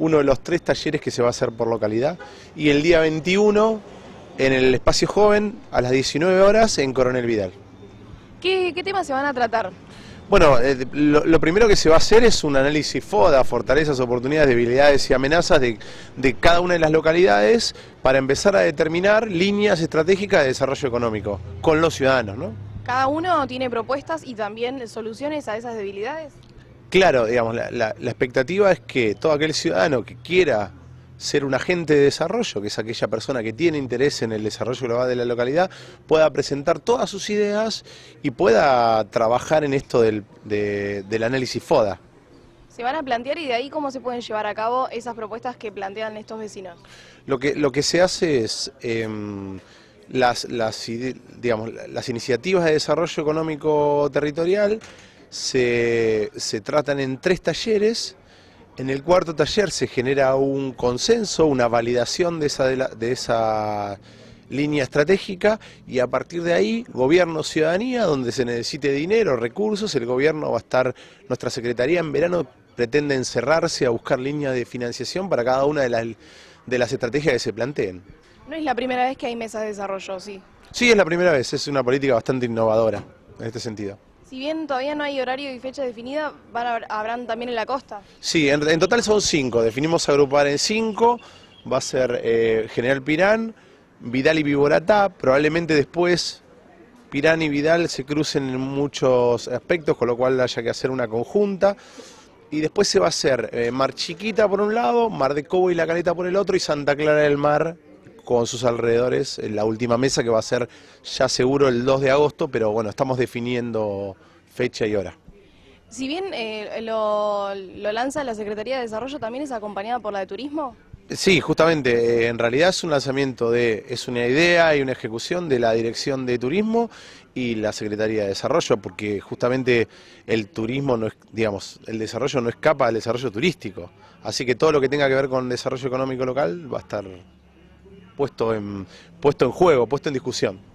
uno de los tres talleres que se va a hacer por localidad. Y el día 21, en el Espacio Joven, a las 19 horas, en Coronel Vidal. ¿Qué, temas se van a tratar? Bueno, eh, lo, primero que se va a hacer es un análisis FODA, fortalezas, oportunidades, debilidades y amenazas de, cada una de las localidades para empezar a determinar líneas estratégicas de desarrollo económico con los ciudadanos, ¿Cada uno tiene propuestas y también soluciones a esas debilidades? Claro, digamos, la, expectativa es que todo aquel ciudadano que quiera ser un agente de desarrollo, que es aquella persona que tiene interés en el desarrollo global de la localidad, pueda presentar todas sus ideas y pueda trabajar en esto del, análisis FODA. ¿Se van a plantear y de ahí cómo se pueden llevar a cabo esas propuestas que plantean estos vecinos? Lo que, lo que se hace es... Em, las, digamos, las iniciativas de desarrollo económico territorial se, tratan en tres talleres. En el cuarto taller se genera un consenso, una validación de esa, de, esa línea estratégica y a partir de ahí, gobierno-ciudadanía, donde se necesite dinero, recursos, el gobierno va a estar, nuestra secretaría en verano pretende encerrarse a buscar líneas de financiación para cada una de las, de las estrategias que se planteen. No es la primera vez que hay mesas de desarrollo, ¿sí? Sí, es la primera vez, es una política bastante innovadora en este sentido. Si bien todavía no hay horario y fecha definida, habrán también en la costa. Sí, en, total son cinco. Definimos agrupar en cinco. Va a ser eh, General Pirán, Vidal y Viboratá. Probablemente después Pirán y Vidal se crucen en muchos aspectos, con lo cual haya que hacer una conjunta. Y después se va a hacer eh, Mar Chiquita por un lado, Mar de Cobo y La Caleta por el otro y Santa Clara del Mar con sus alrededores en la última mesa que va a ser ya seguro el 2 de agosto, pero bueno, estamos definiendo fecha y hora. Si bien eh, lo, lanza la Secretaría de Desarrollo, ¿también es acompañada por la de Turismo? Sí, justamente, eh, en realidad es un lanzamiento de, es una idea y una ejecución de la Dirección de Turismo y la Secretaría de Desarrollo, porque justamente el turismo, no es, digamos, el desarrollo no escapa del desarrollo turístico, así que todo lo que tenga que ver con desarrollo económico local va a estar puesto en, puesto en juego, puesto en discusión.